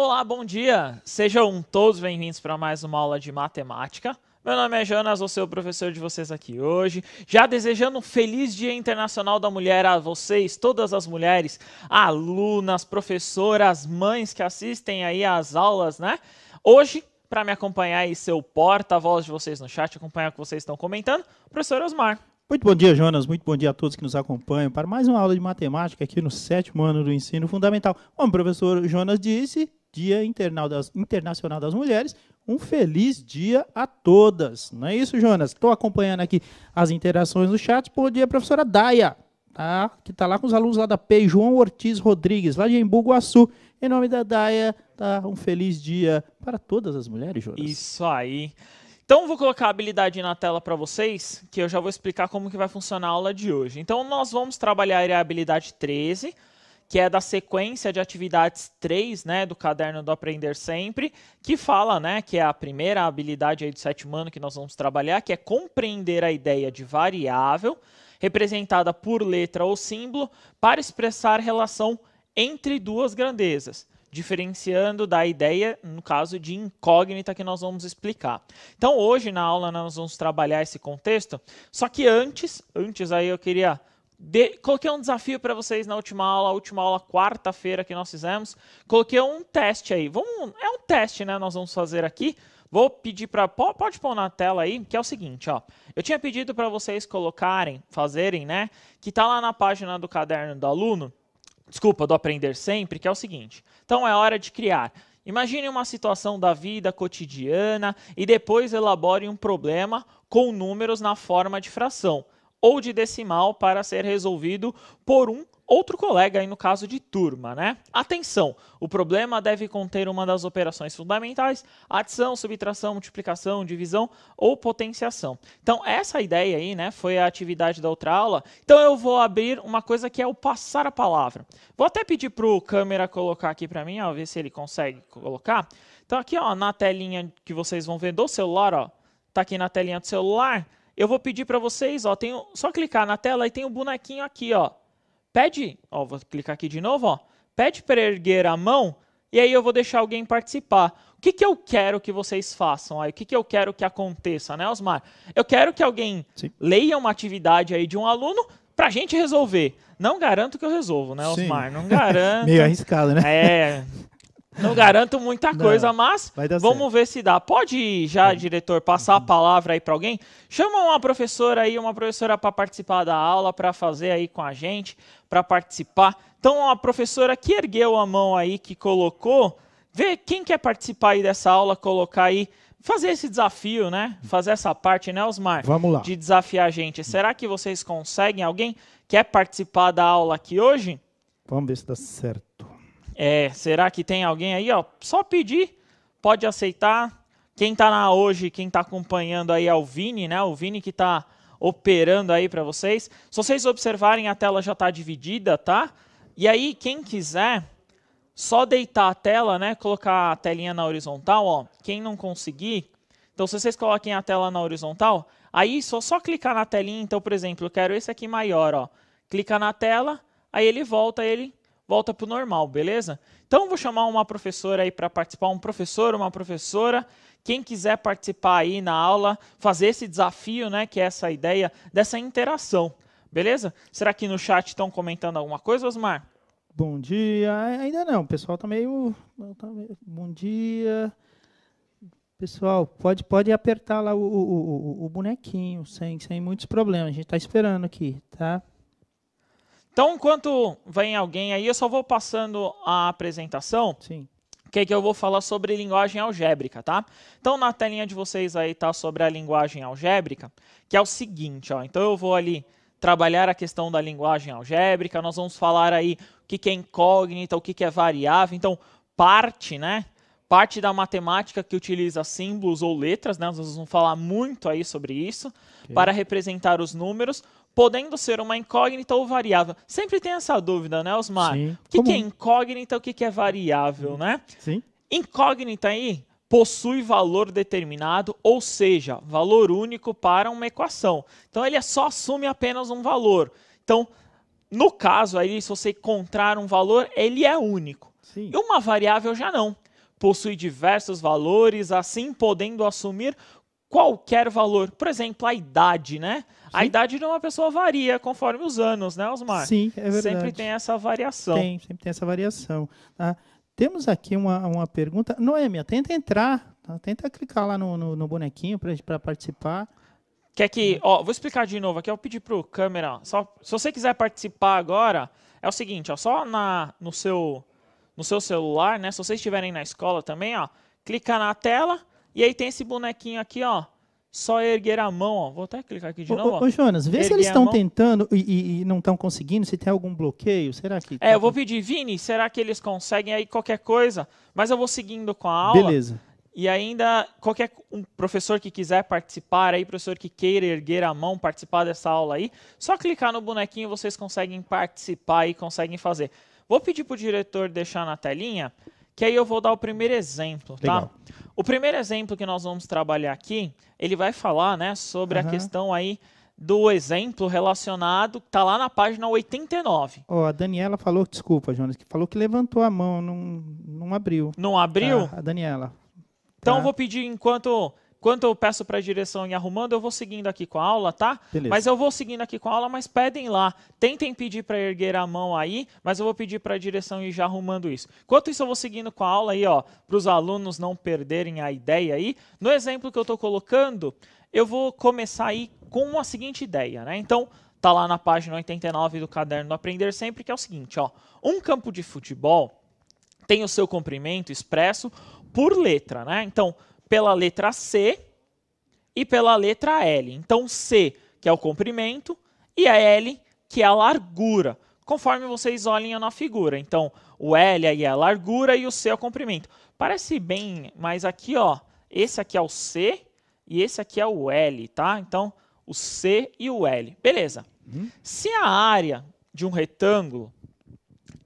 Olá, bom dia! Sejam todos bem-vindos para mais uma aula de matemática. Meu nome é Jonas, vou ser o professor de vocês aqui hoje. Já desejando um feliz Dia Internacional da Mulher a vocês, todas as mulheres, alunas, professoras, mães que assistem aí às aulas, né? Hoje, para me acompanhar e ser o porta-voz de vocês no chat, acompanhar o que vocês estão comentando, professor Osmar. Muito bom dia, Jonas. Muito bom dia a todos que nos acompanham para mais uma aula de matemática aqui no sétimo ano do ensino fundamental. Como o professor Jonas disse, Dia Internacional das, Mulheres. Um feliz dia a todas. Não é isso, Jonas? Estou acompanhando aqui as interações no chat. Bom dia, professora Daia, tá? que está lá com os alunos lá da PEI, João Ortiz Rodrigues, lá de Embu Guaçu. Em nome da Daia, tá? um feliz dia para todas as mulheres, Jonas. Isso aí. Então vou colocar a habilidade na tela para vocês, que eu já vou explicar como que vai funcionar a aula de hoje. Então nós vamos trabalhar a habilidade 13, que é da sequência de atividades 3, né, do caderno do Aprender Sempre, que fala, né, que é a primeira habilidade aí do sétimo ano que nós vamos trabalhar, que é compreender a ideia de variável, representada por letra ou símbolo, para expressar relação entre duas grandezas diferenciando da ideia, no caso, de incógnita que nós vamos explicar. Então, hoje na aula nós vamos trabalhar esse contexto, só que antes, antes aí eu queria de... Coloquei um desafio para vocês na última aula, a última aula quarta-feira que nós fizemos. Coloquei um teste aí. Vamos... É um teste, né? Nós vamos fazer aqui. Vou pedir para pode pôr na tela aí, que é o seguinte, ó. Eu tinha pedido para vocês colocarem, fazerem, né, que tá lá na página do caderno do aluno. Desculpa, do aprender sempre, que é o seguinte. Então é hora de criar. Imagine uma situação da vida cotidiana e depois elabore um problema com números na forma de fração ou de decimal para ser resolvido por um outro colega aí no caso de turma, né? Atenção, o problema deve conter uma das operações fundamentais, adição, subtração, multiplicação, divisão ou potenciação. Então, essa ideia aí, né, foi a atividade da outra aula. Então, eu vou abrir uma coisa que é o passar a palavra. Vou até pedir pro câmera colocar aqui para mim, ó, ver se ele consegue colocar. Então, aqui, ó, na telinha que vocês vão ver do celular, ó, tá aqui na telinha do celular, eu vou pedir para vocês, ó, tem, só clicar na tela e tem um bonequinho aqui, ó. Pede, ó, vou clicar aqui de novo, ó. Pede para erguer a mão e aí eu vou deixar alguém participar. O que, que eu quero que vocês façam? Aí, o que, que eu quero que aconteça, né, Osmar? Eu quero que alguém Sim. leia uma atividade aí de um aluno pra gente resolver. Não garanto que eu resolvo, né, Osmar? Sim. Não garanto. Meio arriscado, né? É. Não garanto muita coisa, não, mas vamos certo. ver se dá. Pode já, diretor, passar a uhum. palavra aí para alguém? Chama uma professora aí, uma professora para participar da aula, para fazer aí com a gente, para participar. Então, a professora que ergueu a mão aí, que colocou, vê quem quer participar aí dessa aula, colocar aí fazer esse desafio, né? Fazer essa parte, né, Osmar? Vamos lá. De desafiar a gente. Será que vocês conseguem? Alguém quer participar da aula aqui hoje? Vamos ver se dá certo. É, será que tem alguém aí? Ó, só pedir, pode aceitar. Quem está na hoje, quem está acompanhando aí é o Vini, né? O Vini que está operando aí para vocês. Se vocês observarem, a tela já está dividida, tá? E aí, quem quiser, só deitar a tela, né? Colocar a telinha na horizontal, ó. Quem não conseguir, então se vocês coloquem a tela na horizontal, aí só só clicar na telinha. Então, por exemplo, eu quero esse aqui maior, ó. Clica na tela, aí ele volta, ele volta para o normal, beleza? Então vou chamar uma professora aí para participar, um professor, uma professora. Quem quiser participar aí na aula, fazer esse desafio, né, que é essa ideia dessa interação, beleza? Será que no chat estão comentando alguma coisa, Osmar? Bom dia, ainda não, o pessoal está tá meio... Bom dia... Pessoal, pode, pode apertar lá o, o, o, o bonequinho sem, sem muitos problemas. A gente está esperando aqui, tá? Então, enquanto vem alguém aí, eu só vou passando a apresentação. Sim. Que, é que eu vou falar sobre linguagem algébrica, tá? Então, na telinha de vocês aí tá sobre a linguagem algébrica, que é o seguinte, ó. Então, eu vou ali trabalhar a questão da linguagem algébrica, nós vamos falar aí o que, é incógnita, o que, que é variável. Então, parte, né? parte da matemática que utiliza símbolos ou letras, né? nós vamos falar muito aí sobre isso, okay. para representar os números, podendo ser uma incógnita ou variável. Sempre tem essa dúvida, né, Osmar? Sim. O que, que é incógnita o que, que é variável, né? Sim. Incógnita aí possui valor determinado, ou seja, valor único para uma equação. Então ele só assume apenas um valor. Então, no caso aí, se você encontrar um valor, ele é único. Sim. E uma variável já não. Possui diversos valores, assim podendo assumir qualquer valor. Por exemplo, a idade, né? Sim. A idade de uma pessoa varia conforme os anos, né, Osmar? Sim, é verdade. Sempre tem essa variação. Tem, sempre tem essa variação. Tá? Temos aqui uma, uma pergunta. Noemia, tenta entrar, tá? tenta clicar lá no, no, no bonequinho para participar. Quer que, ó, vou explicar de novo aqui, eu pedi o câmera, só, se você quiser participar agora, é o seguinte, ó, só na, no, seu, no seu celular, né, se vocês estiverem na escola também, ó, clica na tela, e aí tem esse bonequinho aqui, ó. Só erguer a mão, ó. Vou até clicar aqui de ô, novo. Ô, ó. Jonas, vê erguer se eles estão tentando e, e, e não estão conseguindo, se tem algum bloqueio. Será que. É, eu tá vou pedir, Vini, será que eles conseguem aí qualquer coisa? Mas eu vou seguindo com a aula. Beleza. E ainda, qualquer um professor que quiser participar aí, professor que queira erguer a mão, participar dessa aula aí, só clicar no bonequinho vocês conseguem participar e conseguem fazer. Vou pedir para o diretor deixar na telinha que aí eu vou dar o primeiro exemplo, tá? Legal. O primeiro exemplo que nós vamos trabalhar aqui, ele vai falar, né, sobre uhum. a questão aí do exemplo relacionado, tá lá na página 89. Ó, oh, a Daniela falou, desculpa, Jonas, que falou que levantou a mão, não, não abriu. Não abriu? Tá, a Daniela. Então tá. eu vou pedir enquanto Quanto eu peço para a direção ir arrumando, eu vou seguindo aqui com a aula, tá? Beleza. Mas eu vou seguindo aqui com a aula, mas pedem lá. Tentem pedir para erguer a mão aí, mas eu vou pedir para a direção ir já arrumando isso. Enquanto isso, eu vou seguindo com a aula aí, ó, para os alunos não perderem a ideia aí. No exemplo que eu estou colocando, eu vou começar aí com a seguinte ideia, né? Então, tá lá na página 89 do caderno do Aprender Sempre, que é o seguinte, ó. Um campo de futebol tem o seu comprimento expresso por letra, né? Então, pela letra C e pela letra L. Então, C, que é o comprimento, e a L, que é a largura, conforme vocês olhem na figura. Então, o L aí é a largura e o C é o comprimento. Parece bem, mas aqui, ó, esse aqui é o C e esse aqui é o L, tá? Então, o C e o L. Beleza. Uhum. Se a área de um retângulo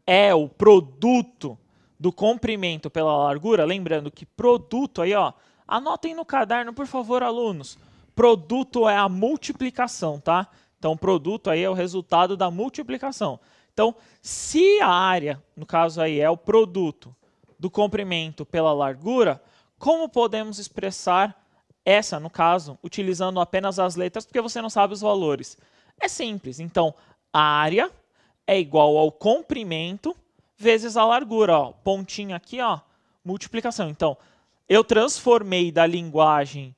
é o produto do comprimento pela largura, lembrando que produto aí, ó, Anotem no caderno, por favor, alunos. Produto é a multiplicação, tá? Então, produto aí é o resultado da multiplicação. Então, se a área, no caso aí, é o produto do comprimento pela largura, como podemos expressar essa, no caso, utilizando apenas as letras, porque você não sabe os valores? É simples. Então, a área é igual ao comprimento vezes a largura. Ó, pontinha aqui, ó, multiplicação. Então, eu transformei da linguagem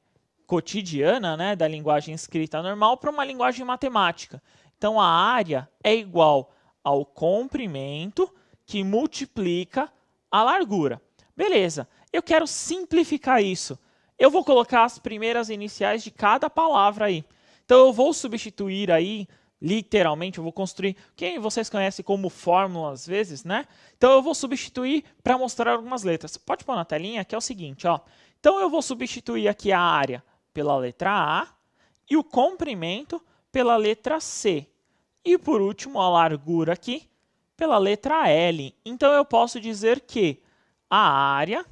cotidiana, né, da linguagem escrita normal, para uma linguagem matemática. Então, a área é igual ao comprimento que multiplica a largura. Beleza, eu quero simplificar isso. Eu vou colocar as primeiras iniciais de cada palavra aí. Então, eu vou substituir aí literalmente, eu vou construir quem vocês conhecem como fórmula às vezes, né? Então eu vou substituir para mostrar algumas letras. Pode pôr na telinha que é o seguinte, ó. Então eu vou substituir aqui a área pela letra A e o comprimento pela letra C. E por último, a largura aqui pela letra L. Então eu posso dizer que a área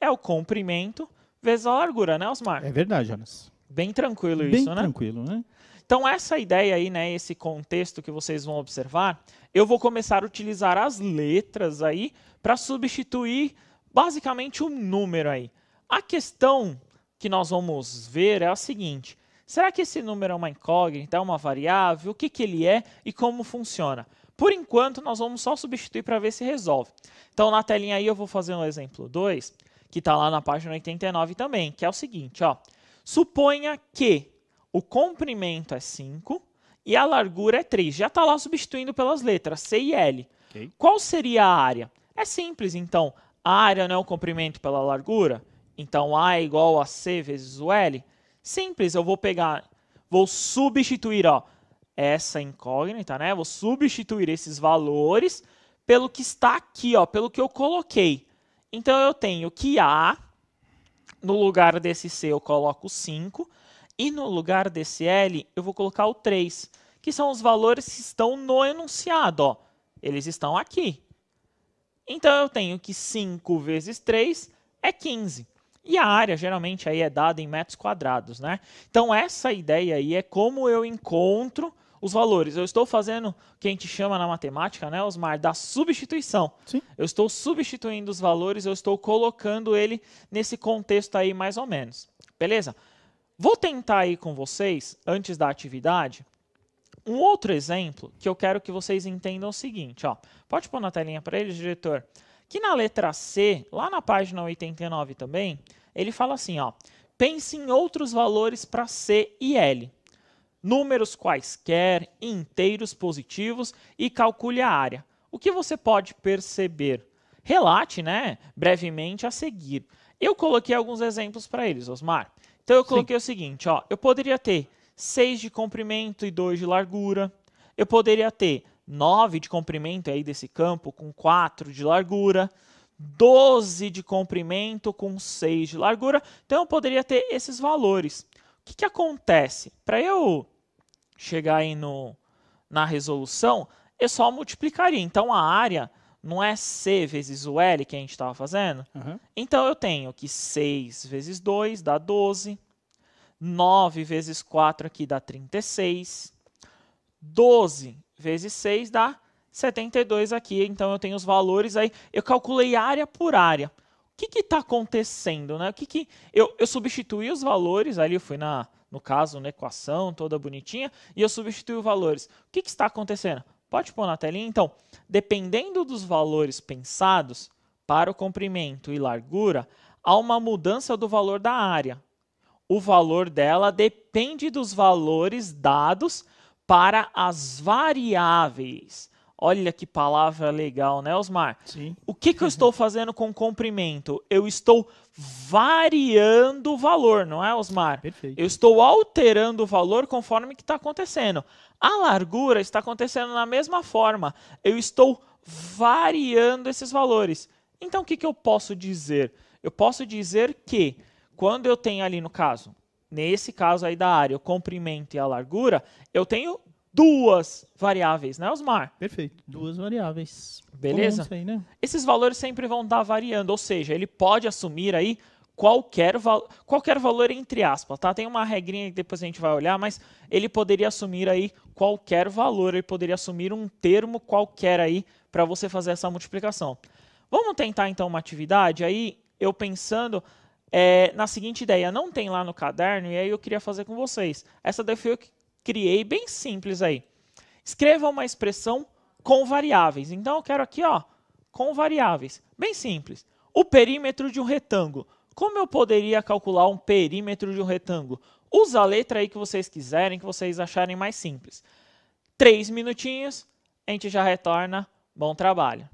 é o comprimento vezes a largura, né, Osmar? É verdade, Jonas. Bem tranquilo Bem isso, né? Bem tranquilo, né? Então, essa ideia aí, né, esse contexto que vocês vão observar, eu vou começar a utilizar as letras aí para substituir basicamente um número aí. A questão que nós vamos ver é a seguinte: será que esse número é uma incógnita, é uma variável? O que, que ele é e como funciona? Por enquanto, nós vamos só substituir para ver se resolve. Então, na telinha aí, eu vou fazer um exemplo 2, que está lá na página 89 também, que é o seguinte, ó. Suponha que o comprimento é 5 e a largura é 3. Já está lá substituindo pelas letras C e L. Okay. Qual seria a área? É simples, então. A área não é o comprimento pela largura? Então A é igual a C vezes o L? Simples, eu vou pegar, vou substituir ó, essa incógnita, né? Vou substituir esses valores pelo que está aqui, ó, pelo que eu coloquei. Então eu tenho que A, no lugar desse C eu coloco 5, e no lugar desse L, eu vou colocar o 3, que são os valores que estão no enunciado. Ó. Eles estão aqui. Então, eu tenho que 5 vezes 3 é 15. E a área, geralmente, aí é dada em metros quadrados. Né? Então, essa ideia aí é como eu encontro os valores. Eu estou fazendo o que a gente chama na matemática, né, Osmar, da substituição. Sim. Eu estou substituindo os valores, eu estou colocando ele nesse contexto aí mais ou menos. Beleza? Vou tentar aí com vocês, antes da atividade, um outro exemplo que eu quero que vocês entendam o seguinte. Ó. Pode pôr na telinha para eles, diretor? Que na letra C, lá na página 89 também, ele fala assim, ó, pense em outros valores para C e L. Números quaisquer, inteiros positivos e calcule a área. O que você pode perceber? Relate né, brevemente a seguir. Eu coloquei alguns exemplos para eles, Osmar. Então eu coloquei Sim. o seguinte, ó, eu poderia ter 6 de comprimento e 2 de largura. Eu poderia ter 9 de comprimento aí desse campo com 4 de largura. 12 de comprimento com 6 de largura. Então eu poderia ter esses valores. O que, que acontece? Para eu chegar aí no, na resolução, eu só multiplicaria. Então a área não é C vezes o L que a gente estava fazendo? Uhum. Então eu tenho que 6 vezes 2 dá 12, 9 vezes 4 aqui dá 36, 12 vezes 6 dá 72 aqui, então eu tenho os valores aí, eu calculei área por área. O que está acontecendo? Né? O que, que eu, eu substituí os valores ali, eu fui na, no caso, na equação toda bonitinha, e eu substituí os valores. O que, que está acontecendo? Pode pôr na telinha? Então, dependendo dos valores pensados para o comprimento e largura, há uma mudança do valor da área. O valor dela depende dos valores dados para as variáveis. Olha que palavra legal, né, Osmar? Sim. O que, que eu estou fazendo com o comprimento? Eu estou variando o valor, não é, Osmar? Perfeito. Eu estou alterando o valor conforme que está acontecendo. A largura está acontecendo na mesma forma. Eu estou variando esses valores. Então, o que, que eu posso dizer? Eu posso dizer que quando eu tenho ali no caso, nesse caso aí da área, o comprimento e a largura, eu tenho duas variáveis, né, Osmar? Perfeito. Duas variáveis. Beleza? Aí, né? Esses valores sempre vão estar tá variando, ou seja, ele pode assumir aí qualquer, val qualquer valor entre aspas, tá? Tem uma regrinha que depois a gente vai olhar, mas ele poderia assumir aí qualquer valor, ele poderia assumir um termo qualquer aí para você fazer essa multiplicação. Vamos tentar então uma atividade aí, eu pensando é, na seguinte ideia, não tem lá no caderno e aí eu queria fazer com vocês. Essa daí foi eu que criei bem simples aí. Escreva uma expressão com variáveis. Então eu quero aqui, ó, com variáveis. Bem simples. O perímetro de um retângulo. Como eu poderia calcular um perímetro de um retângulo? Usa a letra aí que vocês quiserem, que vocês acharem mais simples. Três minutinhos, a gente já retorna. Bom trabalho!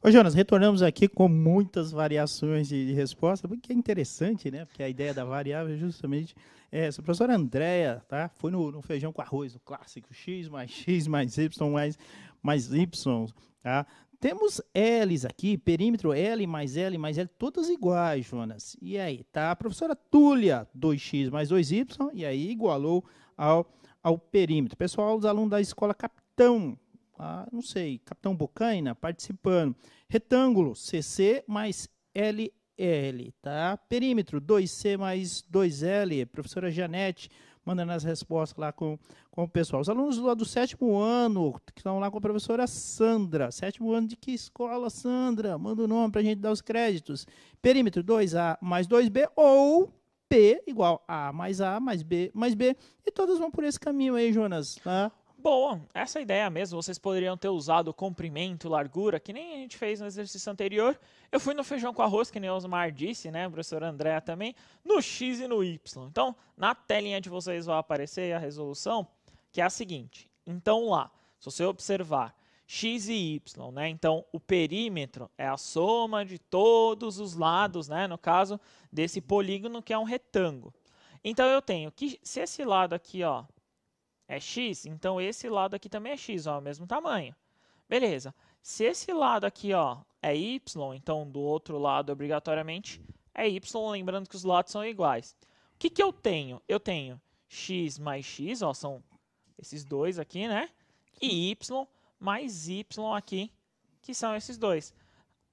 Ô Jonas, retornamos aqui com muitas variações de, de resposta, porque é interessante, né? Porque a ideia da variável é justamente essa. A professora Andréa tá? foi no, no, feijão com arroz, no clássico, x mais x mais y mais, mais y. Tá? Temos L's aqui, perímetro L mais L mais L, todas iguais, Jonas. E aí, tá? A professora Túlia, 2x mais 2y, e aí igualou ao, ao perímetro. Pessoal, os alunos da escola Capitão, ah, não sei, Capitão Bocaina participando. Retângulo, CC mais LL, tá? Perímetro, 2C mais 2L. Professora Janete mandando as respostas lá com, com o pessoal. Os alunos lá do sétimo ano, que estão lá com a professora Sandra. Sétimo ano de que escola, Sandra? Manda o um nome para a gente dar os créditos. Perímetro, 2A mais 2B ou P igual a mais A mais B mais B. E todas vão por esse caminho aí, Jonas. Tá? Boa, essa ideia mesmo. Vocês poderiam ter usado comprimento, largura, que nem a gente fez no exercício anterior. Eu fui no feijão com arroz, que nem o Osmar disse, né? O professor André também, no X e no Y. Então, na telinha de vocês vai aparecer a resolução, que é a seguinte. Então, lá, se você observar x e y, né? Então, o perímetro é a soma de todos os lados, né? No caso desse polígono que é um retângulo. Então, eu tenho que se esse lado aqui, ó, é x, então esse lado aqui também é x, ó, é o mesmo tamanho. Beleza. Se esse lado aqui ó, é y, então do outro lado, obrigatoriamente, é y, lembrando que os lados são iguais. O que, que eu tenho? Eu tenho x mais x, ó, são esses dois aqui, né? E y mais y aqui, que são esses dois.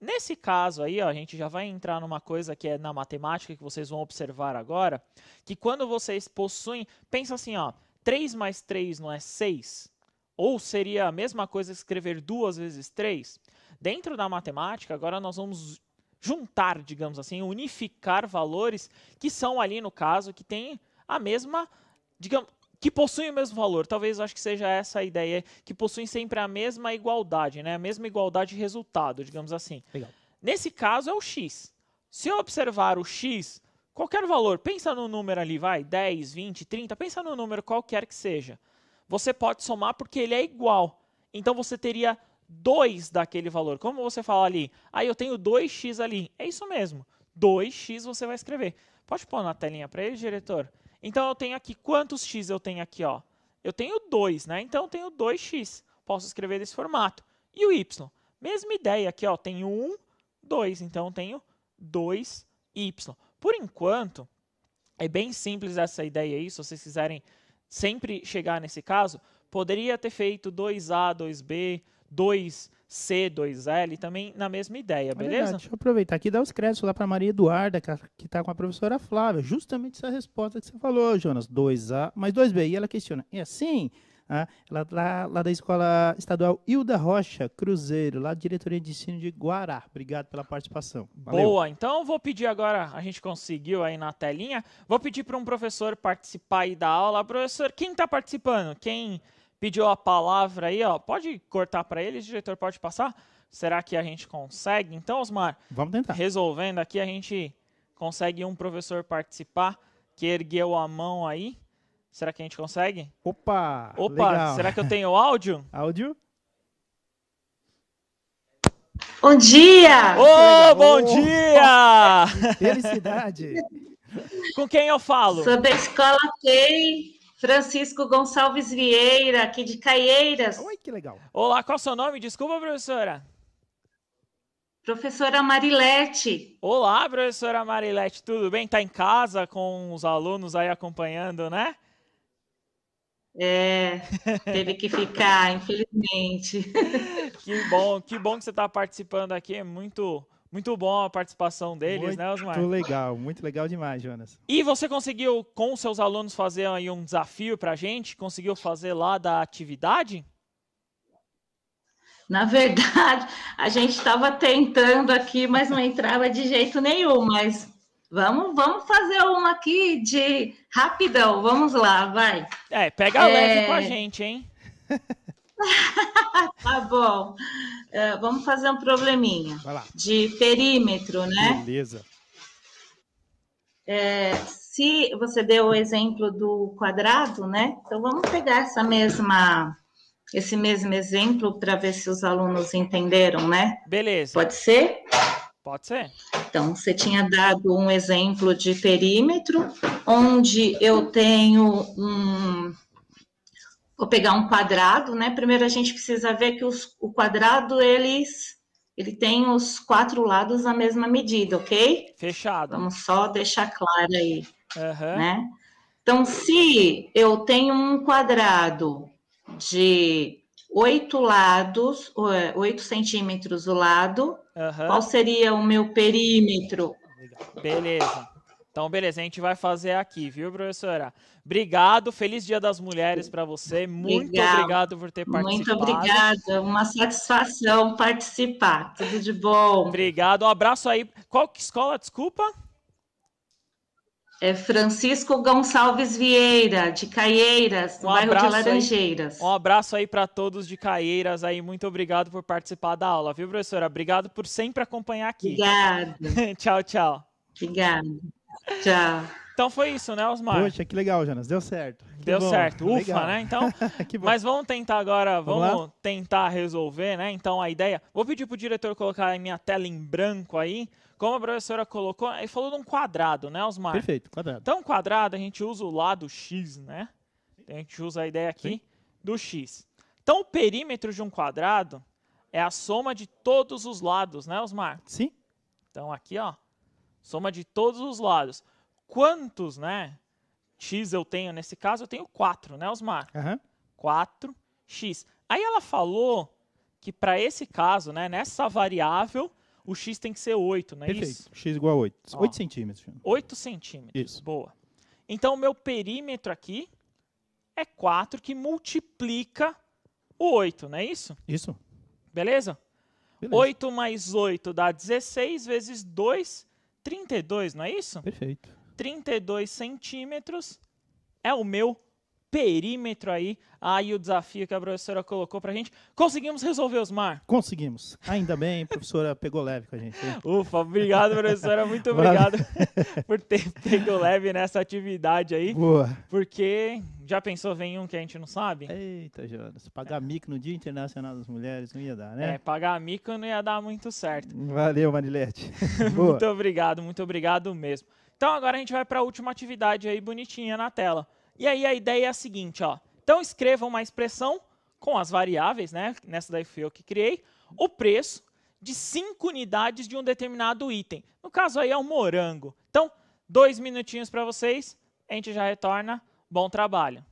Nesse caso aí, ó, a gente já vai entrar numa coisa que é na matemática que vocês vão observar agora, que quando vocês possuem, pensa assim, ó, 3 mais 3 não é 6? Ou seria a mesma coisa escrever duas vezes 3? Dentro da matemática, agora nós vamos juntar, digamos assim, unificar valores que são ali no caso, que têm a mesma, digamos, que possuem o mesmo valor. Talvez eu acho que seja essa a ideia, que possuem sempre a mesma igualdade, né? A mesma igualdade de resultado, digamos assim. Legal. Nesse caso é o x. Se eu observar o x Qualquer valor, pensa no número ali, vai, 10, 20, 30, pensa no número qualquer que seja. Você pode somar porque ele é igual. Então você teria 2 daquele valor. Como você fala ali, aí ah, eu tenho 2x ali. É isso mesmo. 2x você vai escrever. Pode pôr na telinha para ele, diretor? Então eu tenho aqui, quantos x eu tenho aqui, ó? Eu tenho 2, né? Então eu tenho 2x. Posso escrever desse formato. E o y? Mesma ideia aqui, ó, tenho 1, 2, então eu tenho 2y. Por enquanto, é bem simples essa ideia aí, se vocês quiserem sempre chegar nesse caso, poderia ter feito 2A, 2B, 2C, 2L, também na mesma ideia, é beleza? Verdade. Deixa eu aproveitar aqui e dar os créditos lá para Maria Eduarda, que está com a professora Flávia, justamente essa resposta que você falou, Jonas, 2A mais 2B, e ela questiona, é assim... Né? Ah, lá, tá lá, lá, da Escola Estadual Hilda Rocha, Cruzeiro, lá da Diretoria de Ensino de Guará. Obrigado pela participação. Valeu. Boa, então vou pedir agora, a gente conseguiu aí na telinha, vou pedir para um professor participar aí da aula. Professor, quem está participando? Quem pediu a palavra aí, ó, pode cortar para ele, diretor, pode passar? Será que a gente consegue? Então, Osmar, vamos tentar. Resolvendo aqui, a gente consegue um professor participar que ergueu a mão aí. Será que a gente consegue? Opa! Opa! Legal. Será que eu tenho áudio? áudio? Bom dia! Ô, oh, bom dia! Felicidade! Com quem eu falo? Sou da escola Key, Francisco Gonçalves Vieira, aqui de Caieiras. Oi, que legal. Olá, qual é o seu nome? Desculpa, professora. Professora Marilete. Olá, professora Marilete, tudo bem? Tá em casa com os alunos aí acompanhando, né? É, teve que ficar, infelizmente. Que bom, que bom que você está participando aqui, é muito, muito bom a participação deles, né, muito né, Osmar? Muito legal, muito legal demais, Jonas. E você conseguiu, com seus alunos, fazer aí um desafio para a gente? Conseguiu fazer lá da atividade? Na verdade, a gente estava tentando aqui, mas não entrava de jeito nenhum, mas Vamos, vamos fazer uma aqui de rapidão. Vamos lá, vai. É, pega é... leve com a gente, hein? tá bom. É, vamos fazer um probleminha. De perímetro, né? Beleza. É, se você deu o exemplo do quadrado, né? Então vamos pegar essa mesma esse mesmo exemplo para ver se os alunos entenderam, né? Beleza. Pode ser? Pode ser. Então, você tinha dado um exemplo de perímetro, onde eu tenho um. Vou pegar um quadrado, né? Primeiro a gente precisa ver que os, o quadrado eles, ele tem os quatro lados na mesma medida, ok? Fechado. Vamos só deixar claro aí, uhum. né? Então, se eu tenho um quadrado de oito lados, oito centímetros o lado. Uhum. Qual seria o meu perímetro? Beleza. Então, beleza, a gente vai fazer aqui, viu, professora? Obrigado, feliz Dia das Mulheres para você. Muito Legal. obrigado por ter participado. Muito obrigada, uma satisfação participar. Tudo de bom. Obrigado, um abraço aí. Qual que escola, desculpa? É Francisco Gonçalves Vieira, de Caieiras, no um bairro de Laranjeiras. Aí, um abraço aí para todos de Caieiras aí, muito obrigado por participar da aula, viu, professora? Obrigado por sempre acompanhar aqui. Obrigada. tchau, tchau. Obrigada. Tchau. Então foi isso, né, Osmar? Poxa, que legal, Jonas. Deu certo. Que Deu bom. certo. Ufa, legal. né? Então, mas vamos tentar agora, vamos, vamos tentar resolver, né? Então a ideia. Vou pedir pro diretor colocar a minha tela em branco aí. Como a professora colocou, ele falou de um quadrado, né, Osmar? Perfeito, quadrado. Então, quadrado, a gente usa o lado x, né? A gente usa a ideia aqui Sim. do x. Então, o perímetro de um quadrado é a soma de todos os lados, né, Osmar? Sim. Então, aqui, ó, soma de todos os lados quantos né, x eu tenho nesse caso? Eu tenho 4, né, Osmar? Uhum. 4x. Aí ela falou que para esse caso, né, nessa variável, o x tem que ser 8, não é Perfeito. isso? x igual a 8. Ó, 8 centímetros. 8 centímetros, isso. boa. Então, o meu perímetro aqui é 4 que multiplica o 8, não é isso? Isso. Beleza? Beleza. 8 mais 8 dá 16 vezes 2, 32, não é isso? Perfeito. 32 centímetros é o meu perímetro aí. Aí o desafio que a professora colocou pra gente. Conseguimos resolver, Osmar? Conseguimos. Ainda bem, a professora pegou leve com a gente. Ufa, obrigado, professora. Muito obrigado por ter pego leve nessa atividade aí. Boa. Porque já pensou, vem um que a gente não sabe? Eita, Jonas. Pagar é. mico no Dia Internacional das Mulheres não ia dar, né? É, pagar mico não ia dar muito certo. Valeu, Marilete. muito obrigado, muito obrigado mesmo. Então agora a gente vai para a última atividade aí bonitinha na tela. E aí a ideia é a seguinte, ó. Então escrevam uma expressão com as variáveis, né? Nessa daí foi eu que criei, o preço de 5 unidades de um determinado item. No caso aí é um morango. Então, dois minutinhos para vocês, a gente já retorna. Bom trabalho!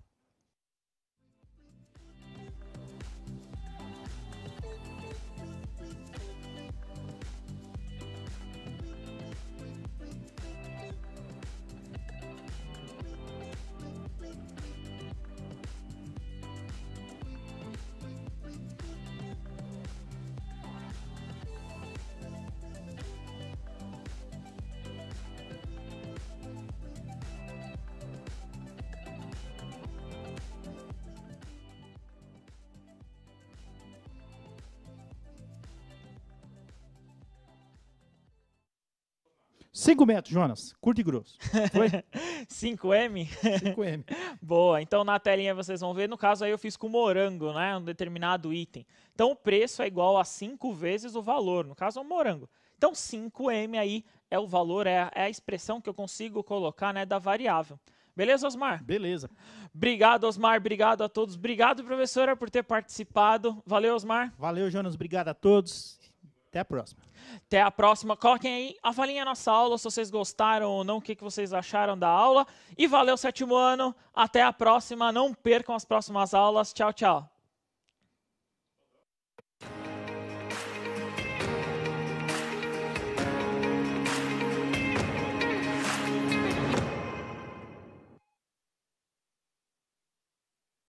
5 metros, Jonas. Curto e grosso. Foi? 5M? 5M. Boa. Então na telinha vocês vão ver. No caso aí eu fiz com morango, né? Um determinado item. Então o preço é igual a 5 vezes o valor. No caso é um morango. Então 5M aí é o valor, é, é a expressão que eu consigo colocar né, da variável. Beleza, Osmar? Beleza. Obrigado, Osmar. Obrigado a todos. Obrigado, professora, por ter participado. Valeu, Osmar. Valeu, Jonas. Obrigado a todos. Até a próxima. Até a próxima. Coloquem aí, avaliem a nossa aula, se vocês gostaram ou não, o que, que vocês acharam da aula. E valeu, sétimo ano. Até a próxima. Não percam as próximas aulas. Tchau, tchau.